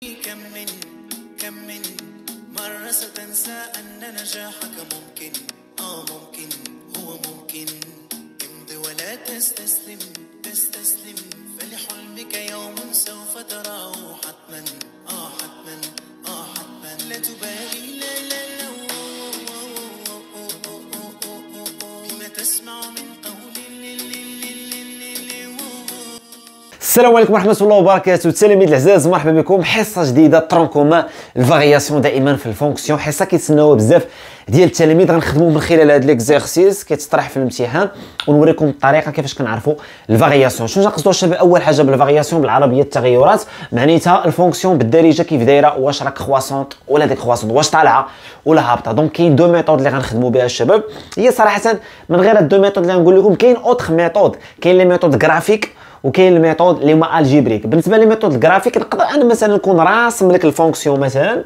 كم من كم من مرة ستنسى أن نجاحك ممكن آه ممكن هو ممكن امضي ولا تستسلم تستسلم فلحلمك يوم سوف تراه حتما آه حتما آه حتما لا تبالي لا لا لا بما تسمع من السلام عليكم ورحمه الله وبركاته تلاميذ العزاز مرحبا بكم حصه جديده ترونكوما الفارياسيون دائما في الفونكسيون حصه كيتسناوها بزاف ديال التلاميذ غنخدموا من خلال هذا ليكزيرسيس كيتطرح في الامتحان ونوريكم الطريقه كيفاش كنعرفوا الفارياسيون شنو تنقصدوا الشباب اول حاجه بالفارياسيون بالعربيه التغيرات معنيتها الفونكسيون بالدارجه كيف دايره واش راك كخواسونت ولا ديك كخواسونت واش طالعه ولا هابطه دونك كاين دو ميثود اللي غنخدموا بها الشباب هي صراحه من غير هاد دو ميثود اللي غنقول لكم كاين أوتخ ميثود كاين لي ميثود جرافيك وكاين الميثود اللي هما الجبريك بالنسبه للميثود الجرافيك نقدر انا مثلا نكون راسم لك الفونكسيون مثلا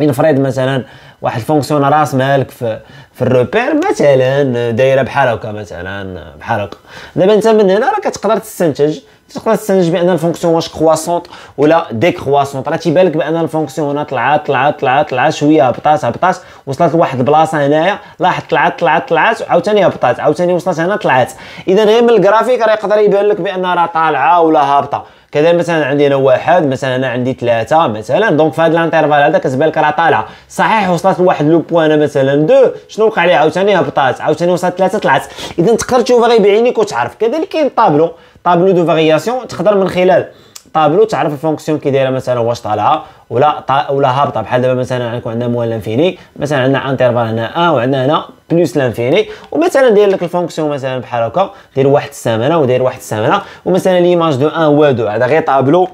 انفراد مثلا واحد الفونكسيون راس مالك في في الروبير مثلا دايره بحال هكا مثلا بحال هكا دابا انت من هنا راه كتقدر تستنتج تقدر تستنتج بان الفونكسيون واش كرواسونط ولا دي راه تيبان لك بان الفونكسيون هنا طلعت طلعت طلعت طلعت شويه هبطات هبطات وصلت لواحد البلاصه هنايا لاحظت طلعت طلعت طلعت وعاوتاني هبطات عاوتاني وصلت هنا طلعت اذا غير من الجرافيك راه يقدر يبان لك بان راه طالعه ولا هابطه كذا مثلا عندي انا واحد مثلا انا عندي ثلاثه مثلا دونك في هذا الانترفال هذا كتبان لك راه طالعه صحيح وصلت لواحد لو بوان انا مثلا دو شنو وقع لي عاوتاني هبطات عاوتاني وصلت ثلاثه طلعت اذا تقدر تشوف غير بعينيك وتعرف كذلك كاين طابلو طابلو دو فارياسيون تقدر من خلال طابلو تعرف الفونكسيون كي دايره مثلا واش طالعه ولا طا ولا هابطه بحال دابا مثلا عندكم عندنا موال لانفيني مثلا عندنا انترفال هنا ان وعندنا هنا بلوس لانفيني ومثلا داير لك الفونكسيون مثلا بحال هكا داير واحد السمنه وداير واحد السمنه ومثلا ليماج دو ان وادو هذا غير طابلو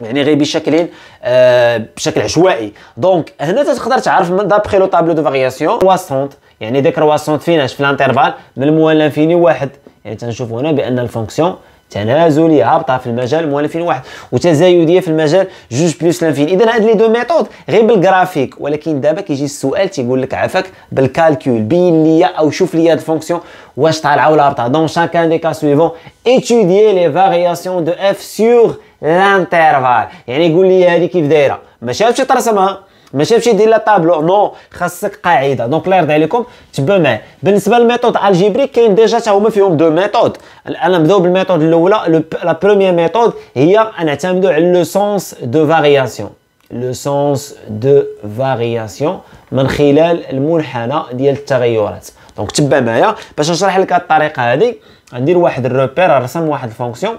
يعني غير بشكل آه بشكل عشوائي دونك هنا تقدر تعرف من دابخي لو طابلو دو فارياسيون كرواسونت يعني دي كرواسونت فيناش في الانترفال من الموال لانفيني واحد يعني تنشوف هنا بان الفونكسيون تنازلي هابطه في المجال موالفين واحد وتزايديه في المجال جوج بلس لانفين اذا هاد لي دو ميثود غير بالجرافيك ولكن دابا كيجي السؤال تيقول لك عافاك بالكالكول بين ليا او شوف ليا هاد الفونكسيون واش طالعه ولا هابطه دونك شاكان دي كا سويفون étudier لي فارياسيون دو اف سور لانترفال يعني قول لي هادي كيف دايره ما شافش ترسمها ماشي باش يدير لا طابلو نو خاصك قاعده دونك لا يرضي عليكم تبعوا معايا بالنسبه للميثود الجبريك كاين ديجا حتى هما فيهم دو ميثود انا نبداو بالميثود الاولى لا بروميير ميثود هي نعتمدوا على لو سونس دو فارياسيون لو سونس دو فارياسيون من خلال المنحنى ديال التغيرات دونك تبع معايا باش نشرح لك الطريقه هذه غندير واحد الروبير نرسم واحد الفونكسيون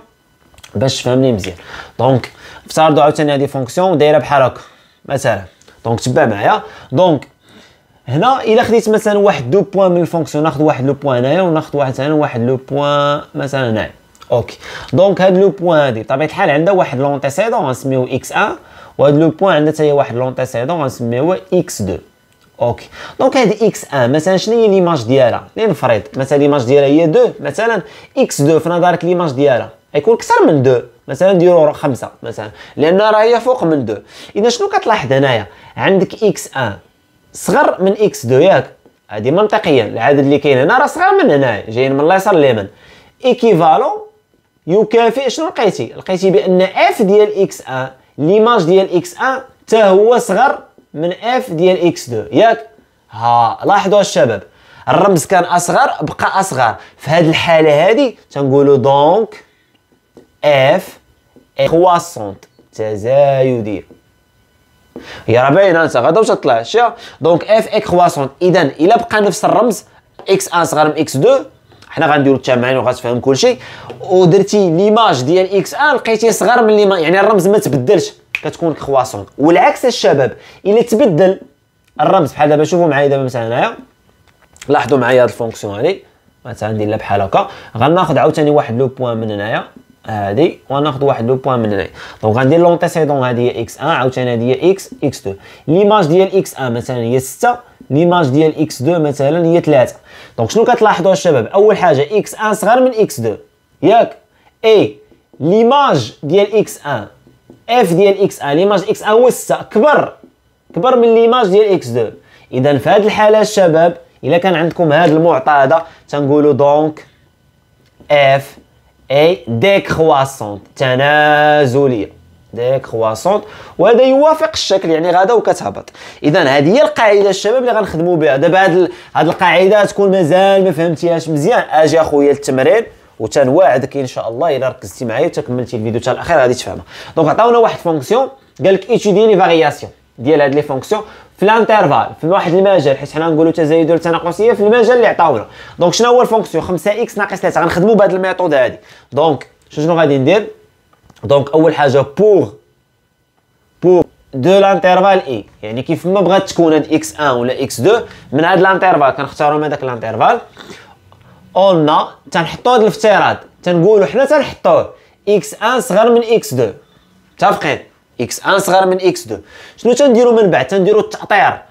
باش تفهمني مزيان دونك افترضوا عاوتاني هذه فونكسيون دايره بحال هكا مثلا دونك تبع معايا دونك هنا الا خديت مثلا واحد دو بوين من الفونكسيون ناخذ واحد لو بوين هنايا وناخذ واحد مثلا واحد لو بوين مثلا هنايا اوكي دونك هاد لو بوين هادي بطبيعه الحال عندها واحد لونتيسيدون غنسميوه اكس 1 وهاد لو بوين عندها حتى واحد لونتيسيدون غنسميوه اكس 2 اوكي دونك هاد اكس 1 مثلا شنو هي ليماج ديالها لنفرض مثلا ليماج ديالها هي 2 مثلا اكس 2 في نظرك ليماج ديالها غيكون اكثر من 2 مثلا نديرو خمسة مثلا لان راه هي فوق من دو اذا شنو كتلاحظ هنايا عندك اكس ان صغر من اكس دو ياك هادي منطقيا العدد اللي كاين هنا راه صغر من هنايا جايين من اليسار لليمين ايكيفالو يكافئ شنو لقيتي لقيتي بان اف ديال اكس ان ليماج ديال اكس ان تا هو صغر من اف ديال اكس دو ياك ها لاحظوا الشباب الرمز كان اصغر بقى اصغر في هذه الحاله هذه تنقولوا دونك اف كرواسونت تزايدية هي راه باينه انت غادا واش تطلع شي دونك اف اي كرواسونت اذا الا بقى نفس الرمز اكس 1 صغر من اكس 2 حنا غنديرو التمارين وغتفهم كلشي ودرتي ليماج ديال اكس 1 لقيتيه صغر من ليما يعني الرمز ما تبدلش كتكون كرواسون والعكس الشباب الا تبدل الرمز بحال دابا شوفوا معايا دابا مثلا هنايا لاحظوا معايا هاد الفونكسيون هادي مثلا ندير لها بحال هكا غناخذ عاوتاني واحد لو بوان من هنايا هادي آه، وناخذ واحد لو بوين من هنا دونك غندير لونتيسيدون هادي هي اكس 1 عاوتاني هادي هي اكس اكس 2 ليماج ديال اكس 1 مثلا هي 6 ليماج ديال اكس 2 مثلا هي 3 دونك شنو كتلاحظوا الشباب اول حاجه اكس 1 صغر من اكس 2 ياك اي ليماج ديال اكس 1 اف ديال اكس 1 ليماج اكس 1 هو 6 كبر كبر من ليماج ديال اكس 2 اذا في هذه الحاله الشباب الا كان عندكم هذا المعطى هذا تنقولوا دونك اف أي ديكرواسونت تنازلية ديكرواسونت وهذا يوافق الشكل يعني غدا وكتهبط اذا هذه هي القاعده الشباب اللي غنخدموا بها دابا هاد هاد القاعده تكون مازال ما فهمتيهاش مزيان اجي اخويا للتمرين وتنواعدك ان شاء الله الا ركزتي معايا وتكملتي الفيديو حتى الاخير غادي تفهمها دونك عطاونا واحد فونكسيون قال لك ايتيدي لي فارياسيون ديال هاد لي فونكسيون في الانترفال في واحد المجال حيت حنا نقولوا تزايد تناقصيه في المجال اللي عطاونا دونك شنو هو الفونكسيون 5 اكس ناقص 3 غنخدموا بهذا الميثود هذه دونك شنو غادي ندير دونك اول حاجه بور بور دو لانترفال اي يعني كيف ما بغات تكون هاد اكس 1 ولا اكس 2 من هاد لانترفال كنختاروا من داك لانترفال قلنا تنحطوا هاد الافتراض تنقولوا حنا تنحطوه اكس 1 صغر من اكس 2 متفقين اكس 1 صغر من اكس 2 شنو تنديرو من بعد تنديرو التعطير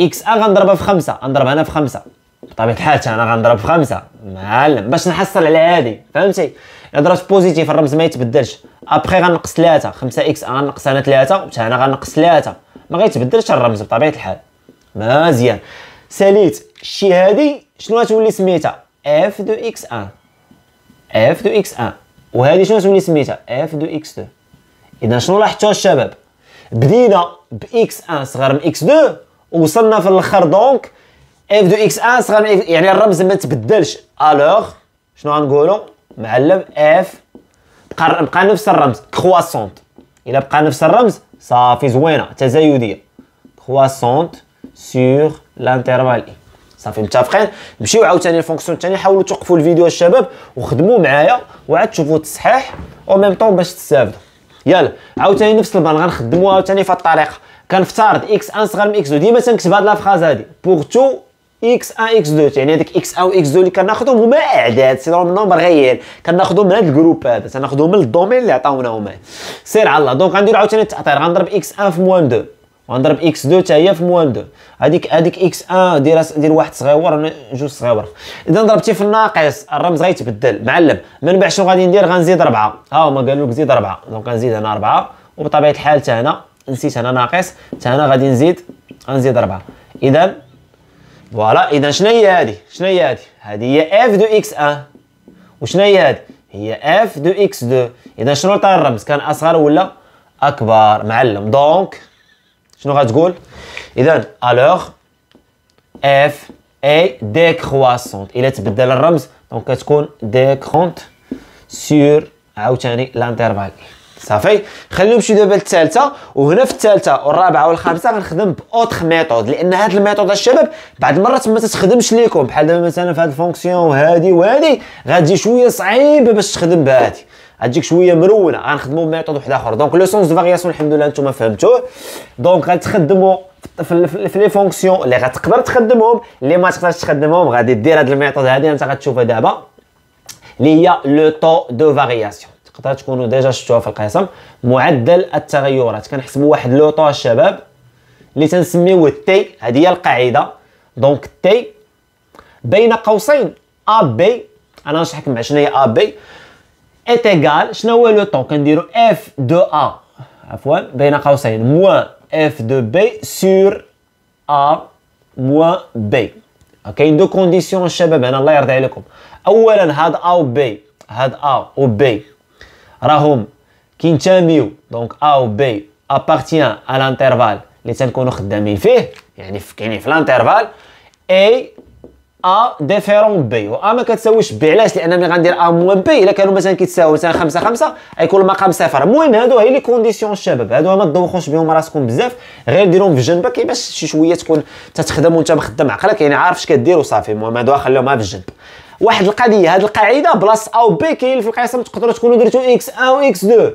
اكس 1 غنضربها في 5 غنضرب هنا في 5 بطبيعه الحال انا غنضرب في 5 معلم باش نحصل على هادي فهمتي الا ضربت بوزيتيف الرمز ما يتبدلش ابخي غنقص 3 5 اكس 1 نقص هنا 3 حتى انا غنقص 3 ما غيتبدلش الرمز بطبيعه الحال مزيان ساليت شي هادي شنو غتولي سميتها اف دو اكس 1 اف دو اكس 1 وهادي شنو غتولي سميتها اف دو اكس 2 اذا شنو لاحظتوا الشباب بدينا باكس 1 صغر من اكس 2 وصلنا في الاخر دونك اف دو اكس 1 صغر من إكس... يعني الرمز ما تبدلش الوغ شنو غنقولوا معلم اف بقى بقى نفس الرمز كرواسونت الا بقى نفس الرمز صافي زوينه تزايديه كرواسونت سور لانترفال اي صافي متفقين مشيو عاوتاني الفونكسيون الثاني حاولوا توقفوا الفيديو الشباب وخدموا معايا وعاد تشوفوا التصحيح او ميم طون باش تستافدوا يلا عاوتاني نفس البان غنخدموها عاوتاني في الطريقه كنفترض اكس ان صغر من اكس 2 ديما تنكتب هاد لافراز هادي بوغ تو اكس ان اكس 2 يعني هذاك اكس ان اكس 2 اللي كناخذهم هما اعداد سي نورمال نومبر غير كناخذهم من هاد الجروب هذا تناخذهم من الدومين اللي عطاونا هما سير على الله دونك غندير عاوتاني التعطير غنضرب اكس ان في موان 2 غنضرب اكس 2 حتى هي في موان 2 هذيك هذيك اكس 1 دير دير واحد صغيور هنا جوج صغيور اذا ضربتي في الناقص الرمز غيتبدل معلم من بعد شنو غادي ندير غنزيد 4 ها هما قالوا لك زيد 4 دونك غنزيد هنا 4 وبطبيعه الحال حتى هنا نسيت هنا ناقص حتى هنا غادي نزيد غنزيد 4 اذا فوالا اذا شنو هي هذه شنو هي هذه هذه هي اف دو اكس 1 وشنو هي هذه هي اف دو اكس 2 اذا شنو طار الرمز كان اصغر ولا اكبر معلم دونك شنو غتقول اذا الوغ اف اي ديكرواسونت الا تبدل الرمز دونك كتكون ديكرونت سور عاوتاني لانترفال صافي خلينا نمشيو دابا للثالثه وهنا في الثالثه والرابعه والخامسه غنخدم باوتر ميثود لان هاد الميثود الشباب بعض المرات ما تخدمش ليكم بحال دابا مثلا في هاد الفونكسيون وهادي وهادي غادي شويه صعيبه باش تخدم بهادي غتجيك شويه مرونه غنخدموا بميثود واحد اخر دونك لو سونس دو فارياسيون الحمد لله نتوما فهمتوه دونك غتخدموا في لي فونكسيون اللي غتقدر تخدمهم اللي ما تقدرش تخدمهم غادي دير هاد الميثود هادي انت غتشوفها دابا اللي هي لو طو دو فارياسيون تقدر تكونوا ديجا شفتوها في القسم معدل التغيرات كنحسبوا واحد لو طو الشباب اللي تنسميوه تي هذه هي القاعده دونك تي بين قوسين ا بي انا نشرح لكم شنو هي ا بي est égal شنو هو لو طون كنديرو اف دو ا عفوا بين قوسين موان اف دو بي سور ا موان بي كاين دو كونديسيون الشباب هنا الله يرضي عليكم اولا هاد ا و بي هاد ا و بي راهم كينتاميو دونك ا و بي ابارتيان ا لانترفال اللي تنكونو خدامين فيه يعني في كاينين في الانترفال اي ا ديفيرون بي و ا ما كتساويش بي علاش لان ملي غندير ا موان بي الا كانوا مثلا كيتساووا مثلا 5 5 غيكون المقام صفر المهم هادو هي لي كونديسيون الشباب هادو ما تدوخوش بهم راسكم بزاف غير ديرهم في جنبك كي باش شي شويه تكون تتخدم وانت مخدم عقلك يعني عارف اش كدير وصافي المهم هادو خليهم في الجنب واحد القضيه هاد القاعده بلاص ا بي كاين في القسم تقدروا تكونوا درتو اكس 1 و اكس 2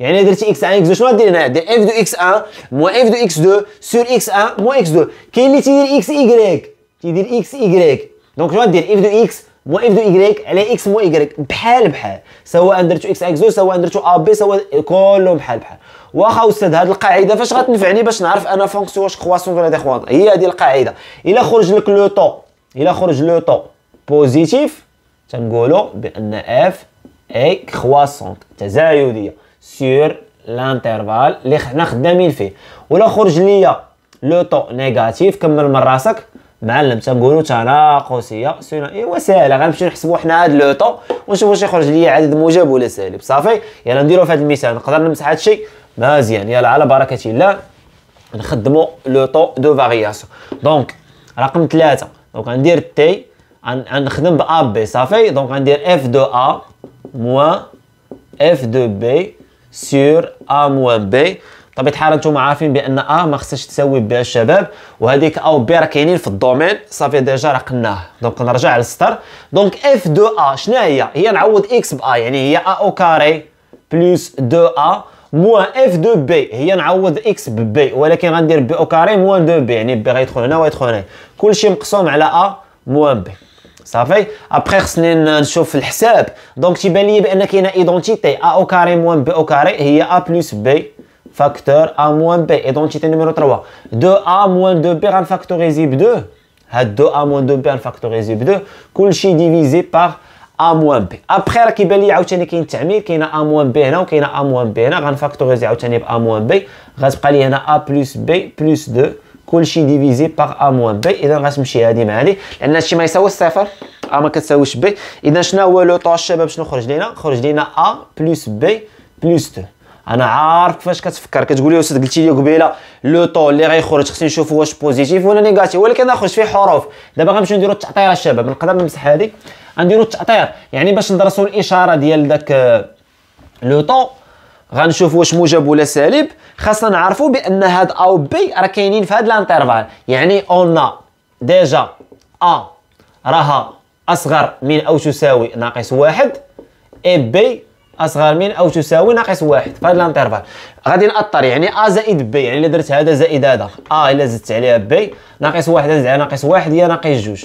يعني درتي اكس 1 اكس 2 شنو غدير هنا دير اف دو اكس 1 موان اف دو اكس 2 سور اكس 1 موان اكس 2 كاين اللي تيدير اكس ايكغيك تيدير اكس ايكغيك دونك شنو غدير اف دو اكس موان اف دو ايكغيك على اكس موان ايكغيك بحال بحال سواء درتو اكس اكس سواء درتو ا بي سواء كلهم بحال بحال واخا استاذ هاد القاعده فاش غتنفعني باش نعرف انا فونكسيون واش كرواسون ولا ديكرواسون هي هذه القاعده الا خرج لك لو طو الا خرج لو طو بوزيتيف تنقولوا بان اف اي كرواسون تزايديه سور لانترفال اللي حنا خدامين فيه ولا خرج ليا لو طو نيجاتيف كمل من راسك معلم تنقولوا تناقصيه ثنائيه وسهله غنمشيو نحسبوا حنا هاد لو طون ونشوفوا واش يخرج لي عدد موجب ولا سالب صافي يلا نديرو في هاد المثال نقدر نمسح هاد الشيء مزيان يلا على بركه الله نخدموا لو طون دو فارياسيون دونك رقم ثلاثة دونك غندير تي غنخدم بأ بي صافي دونك غندير اف دو ا موان اف دو بي سور ا موان بي طبيعه الحال نتوما عارفين بان ا ما خصكش تساوي ب الشباب وهذيك او بي راه كاينين في الدومين صافي ديجا راه قلناه دونك نرجع للسطر دونك اف دو ا شنو هي هي نعوض اكس ب ا يعني هي ا او كاري بلس دو ا موان اف دو بي هي نعوض اكس ببي ولكن غندير بي او كاري موان دو بي يعني بي غيدخل هنا ويدخل هنا كلشي مقسوم على ا موان بي صافي ابخي خصني نشوف الحساب دونك تيبان لي بان كاينه ايدونتيتي ا او كاري موان بي او كاري هي ا بلس بي فاكتور A moins B ايدونتيتي نيميرو 3 دو a موان دو بي غنفاكتوريزي ب 2 هاد دو a موان دو بي غنفاكتوريزي ب 2 كلشي ديفيزي باغ A moins B ابخي راه كيبان لي عاوتاني كاين تعميل كاينه ا موان بي هنا وكاينه ا موان بي هنا غنفاكتوريزي عاوتاني ب A moins B غتبقى لي هنا ا بلوس بي بلوس 2 كلشي ديفيزي باغ A moins B اذا غتمشي هادي مع هادي لان هادشي ما يساوي الصفر A ما كتساويش B اذا شنو هو لو طو الشباب شنو خرج لينا خرج لينا ا plus B plus 2 انا عارف كيفاش كتفكر كتقول لي استاذ قلتي لي قبيله لو طو اللي غيخرج خصني نشوف واش بوزيتيف ولا نيجاتيف ولكن اخرج فيه حروف دابا غنمشيو نديرو التعطير الشباب نقدر نمسح هذيك غنديرو التعطير يعني باش ندرسو الاشاره ديال داك آه، لو طو غنشوف واش موجب ولا سالب خاصنا نعرفوا بان هاد او بي راه كاينين في هاد الانترفال يعني اون ديجا ا راها اصغر من او تساوي ناقص واحد اي بي اصغر من او تساوي ناقص واحد في هذا الانترفال غادي نأطر يعني ا زائد بي يعني الا درت هذا زائد هذا ا الا زدت عليها بي ناقص واحد زائد على ناقص واحد هي ناقص جوج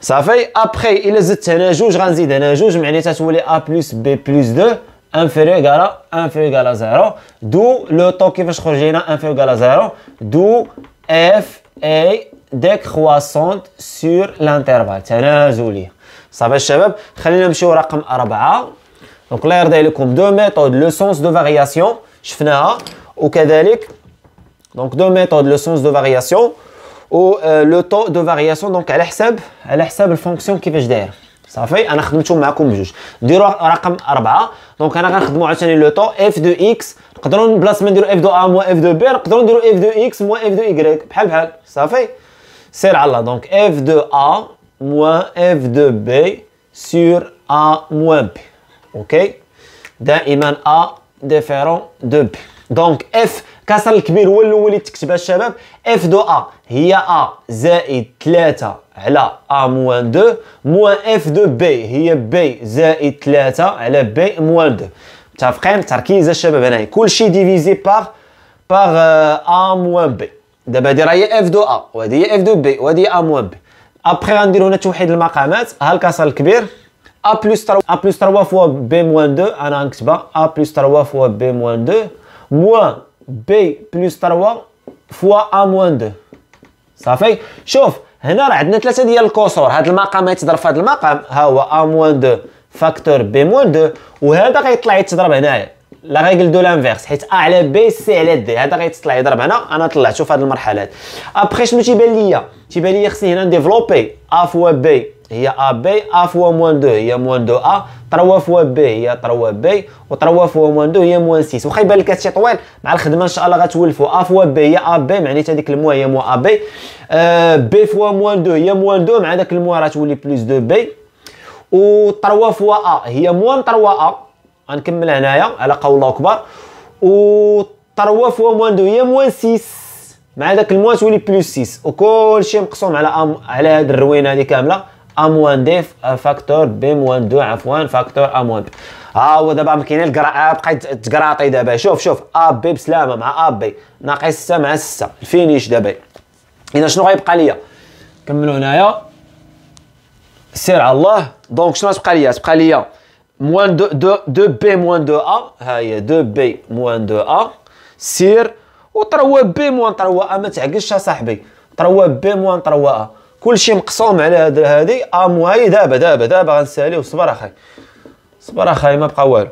صافي ابخي الا زدت هنا جوج غنزيد هنا جوج معناتها تولي ا بلس بي بلس دو انفيريغ على انفيريغ على زيرو دو لو طو كيفاش خرج لينا انفيريغ على زيرو دو اف اي ديكرواسونت سور لانترفال تنازلي صافي الشباب خلينا نمشيو رقم أربعة Donc d'elle compte deux méthodes le sens de variation شفناها وكذلك donc deux méthodes le sens de variation ou le taux de variation donc على حساب على حساب الفونكسيون كيفاش داير صافي انا خدمتهم معكم بجوج نديروا رقم أربعة دونك انا غنخدموا عاوتاني لو طو اف دو اكس نقدروا بلاصه ما نديروا اف دو ا موا اف دو بي نقدروا نديروا اف دو اكس موا اف دو بحال بحال صافي سير على دونك اف دو ا موا اف دو بي سور اوكي دائما ا ديفيرون دو بي دونك اف كسر الكبير هو الاول اللي تكتبها الشباب اف دو ا هي ا زائد 3 على ا موان 2 موان اف دو بي هي بي زائد 3 على بي موان 2 متفقين تركيز الشباب هنايا كلشي ديفيزي باغ باغ ا موان بي دابا هادي راهي اف دو ا وهادي هي اف دو بي وهادي هي ا موان بي ابخي غنديرو هنا توحيد المقامات ها الكسر الكبير A plus 3 A plus 3 fois B moins 2 انا نكتبها A plus 3 fois B moins 2 moins B plus 3 fois A moins 2 صافي شوف هنا راه عندنا ثلاثه ديال الكسور هذا المقام يتضرب في هذا المقام ها هو A moins 2 فاكتور B moins 2 وهذا غيطلع يتضرب هنايا لا ريغل دو لانفيرس حيت ا على بي سي على دي هذا غيطلع يضرب هنا انا طلعت شوف هذه المرحله هذه ابخي شنو تيبان ليا تيبان ليا خصني هنا نديفلوبي ا فوا بي هي ا بي ا فوا موان دو هي موان دو ا تروا فوا بي هي تروا بي تروا فوا موان دو هي موان سيس واخا يبان لك هادشي طويل مع الخدمه ان شاء الله غتولفوا ا فوا بي هي ا بي معنيتها هذيك الموا هي موا ا بي آه بي فوا موان دو هي موان دو مع داك الموا راه تولي بلوس دو بي و تروا فوا ا هي موان تروا ا غنكمل هنايا على قول الله اكبر و تروا فوا موان دو هي موان سيس مع داك الموا تولي بلوس 6 وكلشي مقسوم على أم... على هاد الروينه هذه كامله ا موان دي آه، فاكتور بي موان 2 عفوا فاكتور ا موان بي ها هو دابا ما كاين القراءات آه، بقيت تقراطي دابا شوف شوف ا بي بسلامه مع ا بي ناقص 6 مع 6 الفينيش دابا اذا شنو غيبقى ليا كملوا هنايا سير على الله دونك شنو تبقى ليا تبقى ليا موان دو دو دو بي موان دو ا ها هي دو بي موان دو ا سير وطروا بي موان طروا ا ما تعقلش اصاحبي طروا بي موان طروا ا كلشي مقسوم على هاد هادي امو هاي دابا دابا دابا غنسالي وصبر اخاي صبر اخاي ما بقى والو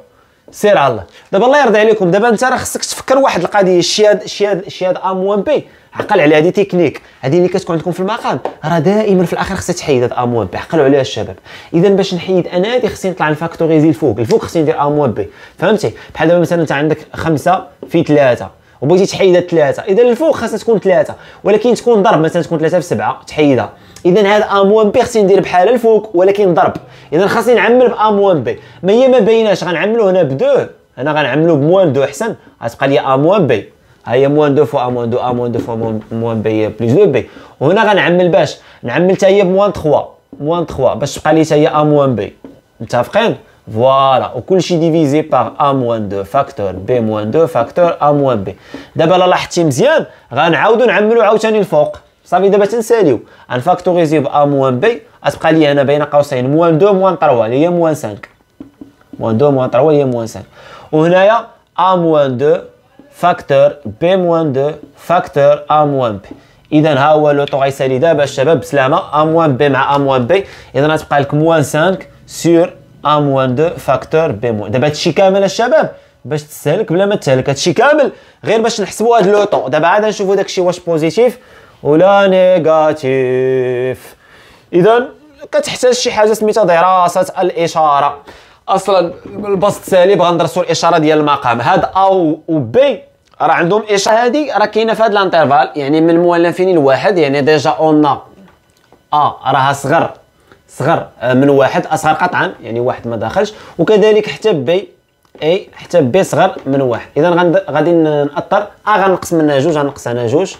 سير على الله دابا الله يرضي عليكم دابا انت راه خصك تفكر واحد القضيه شي هاد شي هاد شي هاد ام بي عقل على هذه تكنيك هذه اللي كتكون عندكم في المقام راه دائما في الاخر خصها تحيد هاد ام وان بي عقلوا عليها الشباب اذا باش نحيد انا هذه خصني نطلع نفاكتوريزي الفوق الفوق خصني ندير ام وان بي فهمتي بحال دابا مثلا انت عندك خمسه في ثلاثه وبغيتي تحيد ثلاثه اذا الفوق خاصها تكون ثلاثه ولكن تكون ضرب مثلا تكون ثلاثه في سبعه تحيدها اذا هذا ا موان بي خصني ندير بحال الفوق ولكن ضرب اذا خاصني نعمل ب ا موان بي ما هي ما بيناش غنعملو هنا بدوه هنا غنعملو بموان دو احسن غتبقى لي ا موان بي ها هي موان دو فوا موان دو ا موان دو فوا موان بي بليس دو بي وهنا غنعمل باش نعمل حتى هي بموان 3 موان 3 باش تبقى لي حتى هي ا موان بي متفقين فوالا وكلشي ديفيزي باغ ا موان دو فاكتور بي موان دو فاكتور ا موان بي دابا لاحظتي مزيان غنعاودو نعملو عاوتاني الفوق صافي دابا تنساليو غنفاكتوريزيو ب ا موان بي غتبقى لي هنا بين قوسين موان دو موان طروا اللي هي موان سانك موان دو موان طروا هي موان سانك وهنايا ا موان دو فاكتور بي موان دو فاكتور ا موان بي اذا ها هو لو طو غيسالي دابا الشباب بسلامه ا موان بي مع ا موان بي اذا غتبقى لك موان سانك سور ا موان دو فاكتور بي موان دابا هادشي كامل الشباب باش تسهلك بلا ما تسهلك هادشي كامل غير باش نحسبوا هاد لو طون دابا عاد نشوفوا داكشي واش بوزيتيف ولا نيجاتيف اذا كتحتاج شي حاجه سميتها دراسه الاشاره اصلا البسط سالب ندرسوا الاشاره ديال المقام هاد او وبي راه عندهم اشاره هادي راه كاينه في هاد الانترفال يعني من المؤلفين الواحد يعني ديجا اون ا آه راها صغر صغر آه، من واحد اصغر قطعا يعني واحد ما داخلش وكذلك حتى بي اي حتى بي صغر من واحد اذا غادي ناثر اه غنقص منها جوج غنقص هنا جوج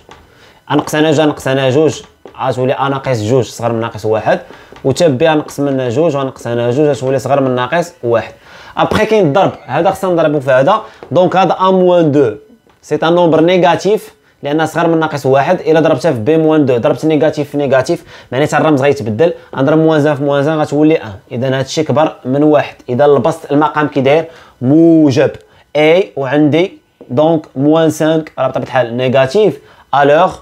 انقص انا جا انقص انا جوج غتولي ا ناقص جوج صغر من ناقص واحد وتاب بي نقص منها جوج ونقص انا جوج غتولي صغر من ناقص واحد ابخي كاين الضرب هذا خصنا نضربو في هذا دونك هذا ا موان دو سي ان نومبر نيجاتيف لان صغر من ناقص واحد الا ضربتها في بي موان دو ضربت نيجاتيف في نيجاتيف معناتها الرمز غيتبدل غنضرب موان زان في موان زان غتولي ان اذا هذا الشيء كبر من واحد اذا البسط المقام كي داير موجب اي وعندي دونك موان 5 على بطبيعه الحال نيجاتيف الوغ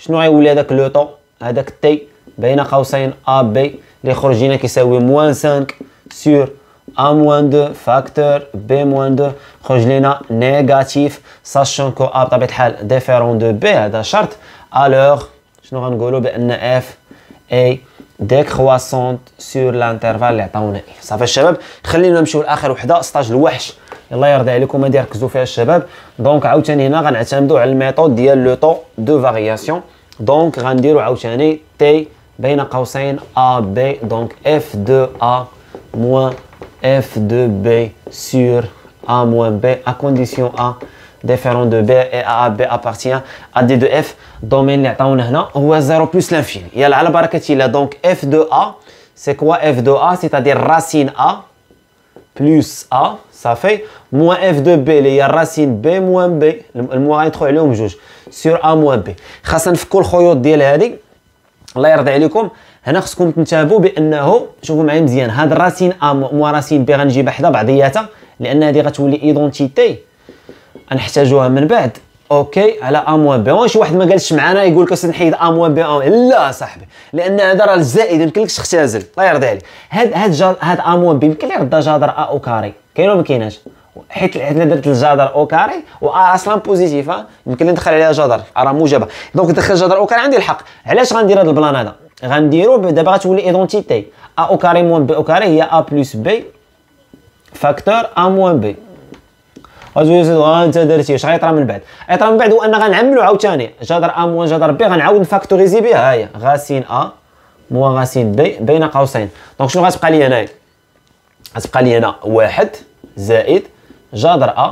شنو غيولي هذاك لو طو هذاك تي بين قوسين ا بي اللي يخرج لنا كيساوي موان 5 سور ا موان 2 فاكتور بي موان 2 خرج لنا نيجاتيف ساشون كو ا بطبيعه الحال ديفيرون دو بي هذا شرط الوغ شنو غنقولوا بان اف اي ديكرواسونت سور لانترفال اللي عطاونا ايه صافي الشباب خلينا نمشيو لاخر وحده ستاج الوحش الله يرضي عليكم هادي ركزوا فيها الشباب دونك عاوتاني هنا غنعتمدوا على الميثود ديال لو طو دو فارياسيون دونك غنديروا عاوتاني تي بين قوسين ا بي دونك اف دو ا موان اف دو بي سور ا موان بي ا كونديسيون ا ديفيرون دو بي اي ا بي ابارتيان ا دي دو اف دومين اللي عطاونا هنا هو 0 بلس لانفيني يلا على بركه الله دونك اف دو ا سي كوا اف دو ا سيتادير راسين ا بلس ا صافي موان اف دو بي اللي هي الراسين بي موان بي الموان غيدخلوا عليهم جوج سور ا موان بي خاصنا نفكوا الخيوط ديال هذه الله يرضي عليكم هنا خصكم تنتبهوا بانه شوفوا معايا مزيان هاد الراسين ا موان راسين بي غنجيبها حدا بعضياتها لان هذه غتولي ايدونتيتي غنحتاجوها من بعد اوكي على ا موان بي شي واحد ما قالش معنا يقول لك نحيد ا موان بي لا صاحبي لان هذا راه الزائد يمكن لكش تختزل الله يرضي عليك هاد هاد جا... هاد ا موان بي يمكن لي يرضى جذر ا او كاري كاين ولا ما كايناش حيت حنا درت الجذر او كاري و اصلا بوزيتيف يمكن لي ندخل عليها جذر راه موجبه دونك دخل جذر او كاري عندي الحق علاش غندير هاد البلان هذا غنديرو دابا غتولي ايدونتيتي ا او كاري موان بي او كاري هي ا بلس بي فاكتور ا موان بي انت درتي اش غيطرى من بعد غيطرى من بعد هو ان غنعملو عاوتاني جذر ا موان جذر بي غنعاود نفاكتوريزي بها ها هي غاسين ا موان غاسين بي بين قوسين دونك شنو غتبقى لي هنايا غتبقى لي هنا واحد زائد جذر ا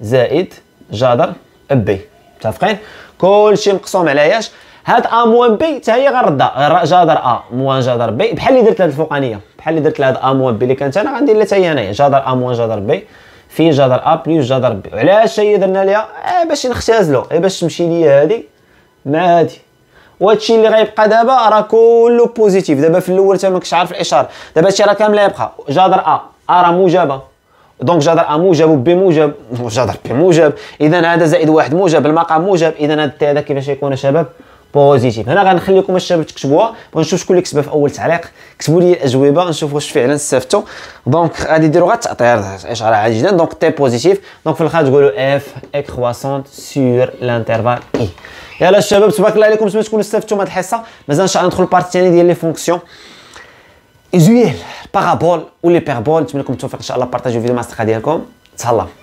زائد جذر بي متفقين كلشي مقسوم على ياش هاد ا موان بي حتى هي غنردها جذر ا موان جذر بي بحال اللي درت لهاد الفوقانيه بحال اللي درت لهاد ا موان بي اللي كانت انا غندير لها حتى هي هنايا جذر ا موان جذر بي في جدر ا بلس جدر بي علاش هي درنا ليها آه باش نختازلو آه باش تمشي ليا هادي مع هادي وهادشي اللي غيبقى دابا راه كله بوزيتيف دابا في الاول حتى ما كنتش عارف الاشاره دابا هادشي راه كامل يبقى جدر ا ا راه موجبه دونك جدر ا موجب وبي موجب وجدر بي موجب اذا هذا زائد واحد موجب المقام موجب اذا هذا كيفاش يكون يا شباب بوزيتيف هنا غنخليكم الشباب تكتبوها ونشوف شكون اللي كتبها في اول تعليق كتبوا لي الاجوبه نشوف واش فعلا استفدتوا دونك غادي ديروا غير التعطير اشاره عادي جدا دونك تي بوزيتيف دونك في الاخر تقولوا اف اكرواسونت سور لانترفال اي يلا الشباب تبارك الله عليكم نتمنى تكونوا استفدتوا من هذه الحصه مازال ان شاء الله ندخل البارت الثاني ديال لي فونكسيون ايزويل بارابول ولي بيربول نتمنى لكم التوفيق ان شاء الله بارطاجيو الفيديو مع الاصدقاء ديالكم تهلاو